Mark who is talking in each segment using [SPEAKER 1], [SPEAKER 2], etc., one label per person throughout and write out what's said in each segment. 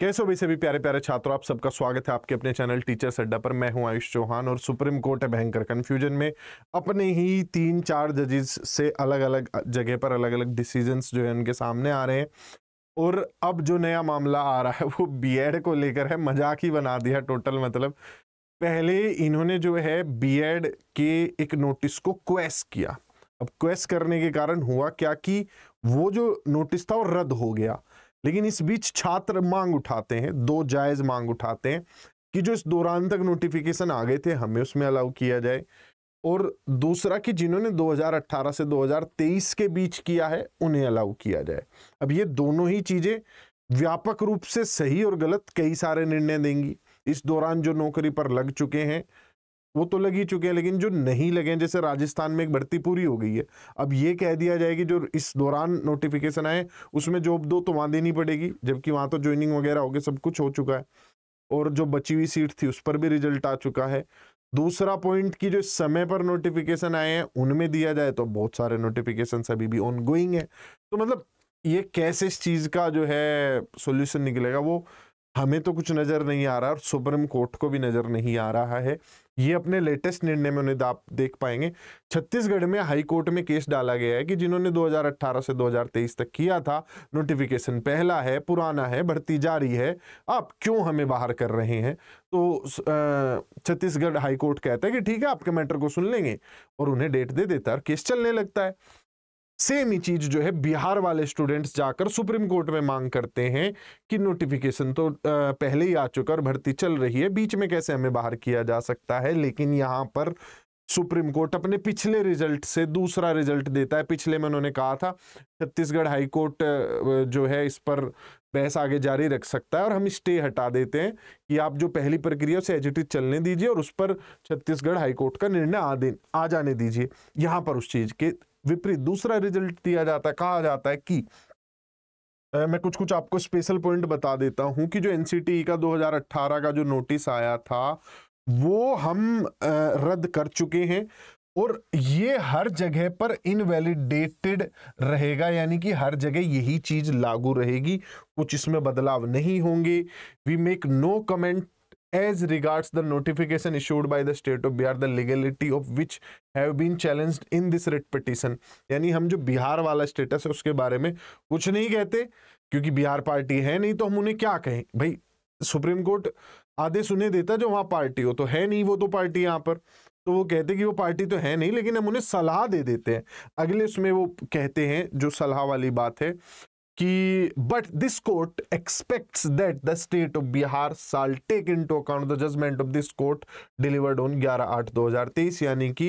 [SPEAKER 1] कैसे हो सभी प्यारे प्यारे छात्रों आप सबका स्वागत है आपके अपने चैनल टीचर अड्डा पर मैं हूं आयुष चौहान और सुप्रीम कोर्ट है भयंकर कन्फ्यूजन में अपने ही तीन चार जजेस से अलग अलग जगह पर अलग अलग डिसीजंस जो है उनके सामने आ रहे हैं और अब जो नया मामला आ रहा है वो बी को लेकर है मजाक ही बना दिया टोटल मतलब पहले इन्होंने जो है बी के एक नोटिस को क्वेस किया अब क्वेस करने के कारण हुआ क्या कि वो जो नोटिस था वो रद्द हो गया लेकिन इस बीच छात्र मांग उठाते हैं दो जायज मांग उठाते हैं कि जो इस दौरान तक नोटिफिकेशन आ गए थे हमें उसमें अलाउ किया जाए और दूसरा कि जिन्होंने 2018 से 2023 के बीच किया है उन्हें अलाउ किया जाए अब ये दोनों ही चीज़ें व्यापक रूप से सही और गलत कई सारे निर्णय देंगी इस दौरान जो नौकरी पर लग चुके हैं वो तो लग ही चुके हैं लेकिन जो नहीं लगे हैं जैसे राजस्थान में एक भर्ती पूरी हो गई है अब ये कह दिया जाए कि जो इस दौरान नोटिफिकेशन आए उसमें जॉब दो तो वहाँ देनी पड़ेगी जबकि वहाँ तो ज्वाइनिंग वगैरह हो गए सब कुछ हो चुका है और जो बची हुई सीट थी उस पर भी रिजल्ट आ चुका है दूसरा पॉइंट की जो समय पर नोटिफिकेशन आए हैं उनमें दिया जाए तो बहुत सारे नोटिफिकेशन अभी भी ऑन गोइंग है तो मतलब ये कैसे इस चीज़ का जो है सोल्यूशन निकलेगा वो हमें तो कुछ नज़र नहीं आ रहा और सुप्रीम कोर्ट को भी नज़र नहीं आ रहा है ये अपने लेटेस्ट निर्णय में उन्हें आप देख पाएंगे छत्तीसगढ़ में हाई कोर्ट में केस डाला गया है कि जिन्होंने 2018 से 2023 तक किया था नोटिफिकेशन पहला है पुराना है भर्ती जारी है आप क्यों हमें बाहर कर रहे हैं तो छत्तीसगढ़ हाई कोर्ट कहता है कि ठीक है आपके मैटर को सुन लेंगे और उन्हें डेट दे देता है और केस चलने लगता है सेम ही चीज जो है बिहार वाले स्टूडेंट्स जाकर सुप्रीम कोर्ट में मांग करते हैं कि नोटिफिकेशन तो पहले ही आ चुका और भर्ती चल रही है बीच में कैसे हमें बाहर किया जा सकता है लेकिन यहाँ पर सुप्रीम कोर्ट अपने पिछले रिजल्ट से दूसरा रिजल्ट देता है पिछले में उन्होंने कहा था छत्तीसगढ़ हाई कोर्ट जो है इस पर बहस आगे जारी रख सकता है और हम स्टे हटा देते हैं कि आप जो पहली प्रक्रिया से एजिटिव चलने दीजिए और उस पर छत्तीसगढ़ हाई कोर्ट का निर्णय आ दे आ जाने दीजिए यहाँ पर उस चीज़ के विपरीत दूसरा रिजल्ट दिया जाता है कहा जाता है कि मैं कुछ कुछ आपको स्पेशल पॉइंट बता देता हूं कि जो एनसीटी e का 2018 का जो नोटिस आया था वो हम रद्द कर चुके हैं और ये हर जगह पर इनवैलिडेटेड रहेगा यानी कि हर जगह यही चीज लागू रहेगी कुछ इसमें बदलाव नहीं होंगे we make no comment as regards the notification issued by the state of Bihar, the legality of which have been challenged in this writ petition. यानी हम जो बिहार वाला स्टेटस है उसके बारे में कुछ नहीं कहते क्योंकि बिहार पार्टी है नहीं तो हम उन्हें क्या कहें भाई सुप्रीम कोर्ट आदेश उन्हें देता जो वहाँ पार्टी हो तो है नहीं वो तो पार्टी यहाँ पर तो वो कहते कि वो पार्टी तो है नहीं लेकिन हम उन्हें सलाह दे देते हैं अगले उसमें वो कहते हैं जो सलाह वाली बात है कि but this court expects that the state of Bihar shall take into account the judgment of this court delivered on 11 आठ 2023 यानी कि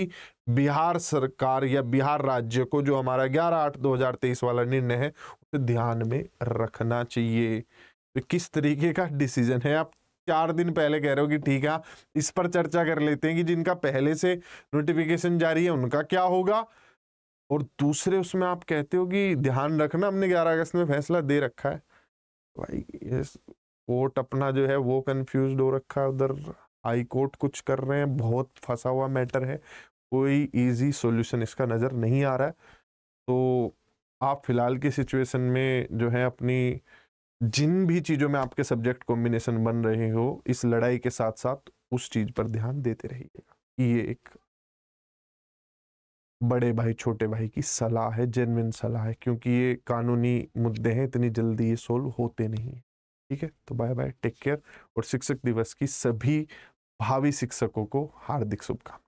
[SPEAKER 1] बिहार सरकार या बिहार राज्य को जो हमारा 11 आठ 2023 वाला निर्णय है उसे ध्यान में रखना चाहिए तो किस तरीके का डिसीजन है आप चार दिन पहले कह रहे हो कि ठीक है इस पर चर्चा कर लेते हैं कि जिनका पहले से नोटिफिकेशन जारी है उनका क्या होगा और दूसरे उसमें आप कहते हो कि ध्यान रखना हमने ग्यारह अगस्त में फैसला दे रखा है भाई ये कोर्ट अपना जो है वो कंफ्यूज हो रखा है उधर हाई कोर्ट कुछ कर रहे हैं बहुत फंसा हुआ मैटर है कोई इजी सॉल्यूशन इसका नज़र नहीं आ रहा है तो आप फिलहाल की सिचुएशन में जो है अपनी जिन भी चीज़ों में आपके सब्जेक्ट कॉम्बिनेशन बन रहे हो इस लड़ाई के साथ साथ उस चीज़ पर ध्यान देते रहिएगा ये एक बड़े भाई छोटे भाई की सलाह है जेनविन सलाह है क्योंकि ये कानूनी मुद्दे हैं इतनी जल्दी ये सोल्व होते नहीं ठीक है तो बाय बाय टेक केयर और शिक्षक दिवस की सभी भावी शिक्षकों को हार्दिक शुभकामना